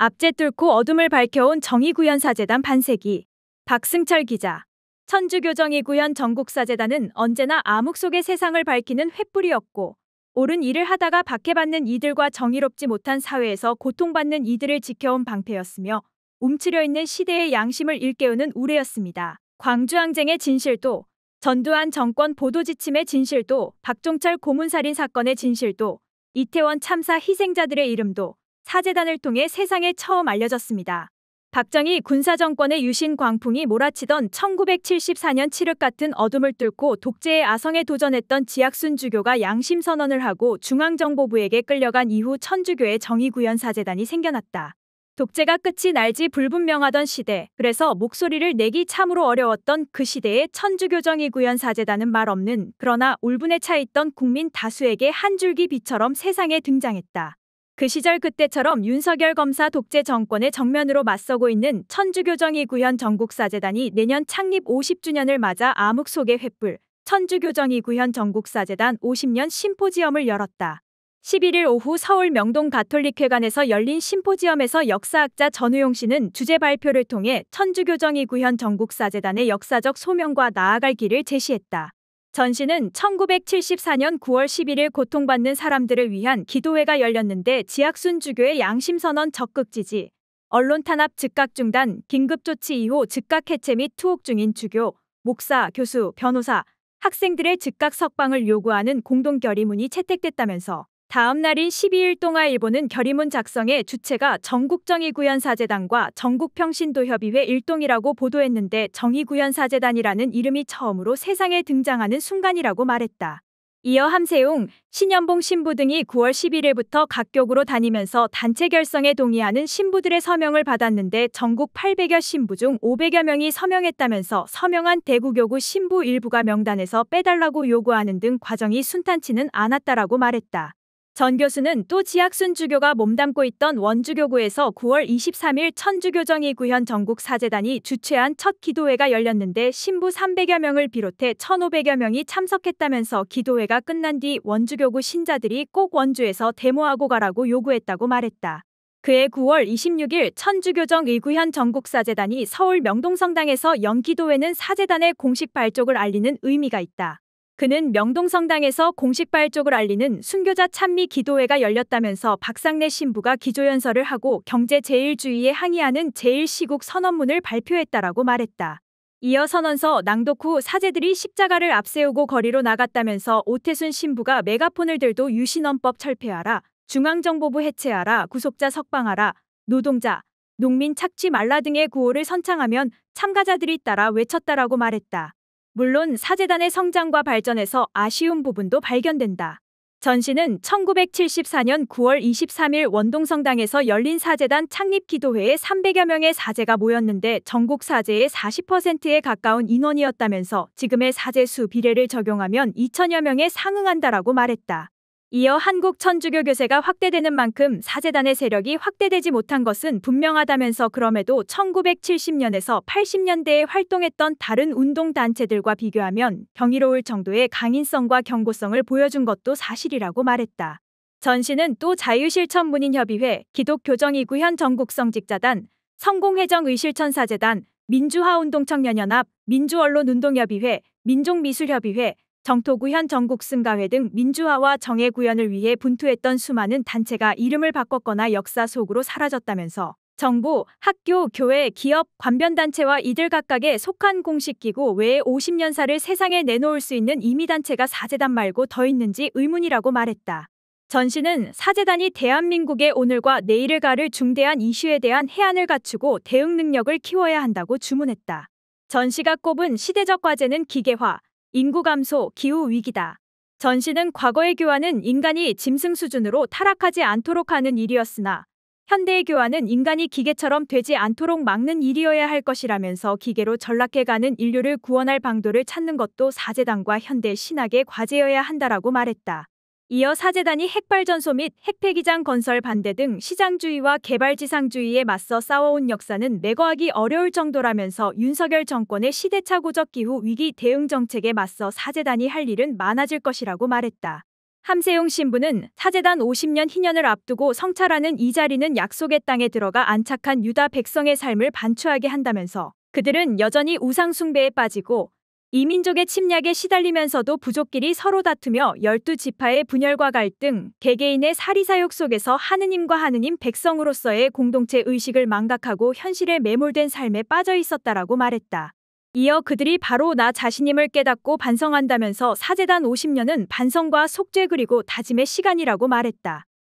앞제 뚫고 어둠을 밝혀온 정의구현사재단 반세기. 박승철 기자. 천주교정의 구현 전국사재단은 언제나 암흑 속의 세상을 밝히는 횃불이었고, 옳은 일을 하다가 박해받는 이들과 정의롭지 못한 사회에서 고통받는 이들을 지켜온 방패였으며, 움츠려 있는 시대의 양심을 일깨우는 우레였습니다. 광주항쟁의 진실도, 전두환 정권 보도지침의 진실도, 박종철 고문살인 사건의 진실도, 이태원 참사 희생자들의 이름도, 사재단을 통해 세상에 처음 알려졌습니다. 박정희 군사정권의 유신 광풍이 몰아치던 1974년 7월 같은 어둠을 뚫고 독재의 아성에 도전했던 지학순 주교가 양심 선언을 하고 중앙정보부에게 끌려간 이후 천주교의 정의구현사재단이 생겨났다. 독재가 끝이 날지 불분명하던 시대, 그래서 목소리를 내기 참으로 어려웠던 그 시대의 천주교 정의구현사재단은 말 없는 그러나 울분에 차 있던 국민 다수에게 한 줄기 빛처럼 세상에 등장했다. 그 시절 그때처럼 윤석열 검사 독재 정권의 정면으로 맞서고 있는 천주교정이 구현 전국사재단이 내년 창립 50주년을 맞아 암흑 속의 횃불 천주교정이 구현 전국사재단 50년 심포지엄을 열었다. 11일 오후 서울 명동 가톨릭회관에서 열린 심포지엄에서 역사학자 전우용 씨는 주제 발표를 통해 천주교정이 구현 전국사재단의 역사적 소명과 나아갈 길을 제시했다. 전시는 1974년 9월 11일 고통받는 사람들을 위한 기도회가 열렸는데 지학순 주교의 양심선언 적극 지지, 언론 탄압 즉각 중단, 긴급조치 이후 즉각 해체 및 투옥 중인 주교, 목사, 교수, 변호사, 학생들의 즉각 석방을 요구하는 공동결의문이 채택됐다면서 다음 날인 12일 동안 일본은 결의문 작성의 주체가 전국정의구현사재단과 전국평신도협의회 일동이라고 보도했는데 정의구현사재단이라는 이름이 처음으로 세상에 등장하는 순간이라고 말했다. 이어 함세웅, 신현봉 신부 등이 9월 11일부터 각격으로 다니면서 단체 결성에 동의하는 신부들의 서명을 받았는데 전국 800여 신부 중 500여 명이 서명했다면서 서명한 대구교구 신부 일부가 명단에서 빼달라고 요구하는 등 과정이 순탄치는 않았다라고 말했다. 전 교수는 또 지학순주교가 몸담고 있던 원주교구에서 9월 23일 천주교정이 구현 전국 사재단이 주최한 첫 기도회가 열렸는데 신부 300여 명을 비롯해 1,500여 명이 참석했다면서 기도회가 끝난 뒤 원주교구 신자들이 꼭 원주에서 데모하고 가라고 요구했다고 말했다. 그해 9월 26일 천주교정 의구현 전국사재단이 서울 명동성당에서 연기도회는 사재단의 공식 발족을 알리는 의미가 있다. 그는 명동성당에서 공식 발족을 알리는 순교자 찬미 기도회가 열렸다면서 박상래 신부가 기조연설을 하고 경제 제일주의에 항의하는 제1시국 선언문을 발표했다라고 말했다. 이어 선언서 낭독 후 사제들이 십자가를 앞세우고 거리로 나갔다면서 오태순 신부가 메가폰을 들도 유신헌법 철폐하라, 중앙정보부 해체하라, 구속자 석방하라, 노동자, 농민 착취 말라 등의 구호를 선창하면 참가자들이 따라 외쳤다라고 말했다. 물론 사재단의 성장과 발전에서 아쉬운 부분도 발견된다. 전시는 1974년 9월 23일 원동성당에서 열린 사재단 창립 기도회에 300여 명의 사제가 모였는데 전국 사제의 40%에 가까운 인원이었다면서 지금의 사제수 비례를 적용하면 2천여 명에 상응한다라고 말했다. 이어 한국 천주교 교세가 확대되는 만큼 사재단의 세력이 확대되지 못한 것은 분명하다면서 그럼에도 1970년에서 80년대에 활동했던 다른 운동단체들과 비교하면 경이로울 정도의 강인성과 경고성을 보여준 것도 사실이라고 말했다. 전 씨는 또 자유실천문인협의회, 기독교정이구현 전국성직자단, 성공회정의실천사재단, 민주화운동청년연합, 민주언론운동협의회, 민족미술협의회, 정토구현 전국승가회 등 민주화와 정의 구현을 위해 분투했던 수많은 단체가 이름을 바꿨거나 역사 속으로 사라졌다면서 정부, 학교, 교회, 기업, 관변단체와 이들 각각의 속한 공식기구 외에 50년사를 세상에 내놓을 수 있는 임의단체가 사재단 말고 더 있는지 의문이라고 말했다. 전 씨는 사재단이 대한민국의 오늘과 내일을 가를 중대한 이슈에 대한 해안을 갖추고 대응 능력을 키워야 한다고 주문했다. 전 씨가 꼽은 시대적 과제는 기계화, 인구 감소, 기후 위기다. 전시는 과거의 교환은 인간이 짐승 수준으로 타락하지 않도록 하는 일이었으나 현대의 교환은 인간이 기계처럼 되지 않도록 막는 일이어야 할 것이라면서 기계로 전락해가는 인류를 구원할 방도를 찾는 것도 사제당과 현대 신학의 과제여야 한다라고 말했다. 이어 사재단이 핵발전소 및 핵폐기장 건설 반대 등 시장주의와 개발지상주의에 맞서 싸워온 역사는 매거하기 어려울 정도라면서 윤석열 정권의 시대착오적 기후 위기 대응 정책에 맞서 사재단이 할 일은 많아질 것이라고 말했다. 함세용 신부는 사재단 50년 희년을 앞두고 성찰하는 이 자리는 약속의 땅에 들어가 안착한 유다 백성의 삶을 반추하게 한다면서 그들은 여전히 우상숭배에 빠지고 이민족의 침략에 시달리면서도 부족끼리 서로 다투며 열두 지파의 분열과 갈등, 개개인의 사리사욕 속에서 하느님과 하느님 백성으로서의 공동체 의식을 망각하고 현실에 매몰된 삶에 빠져 있었다라고 말했다. 이어 그들이 바로 나 자신임을 깨닫고 반성한다면서 사제단 50년은 반성과 속죄 그리고 다짐의 시간이라고 말했다.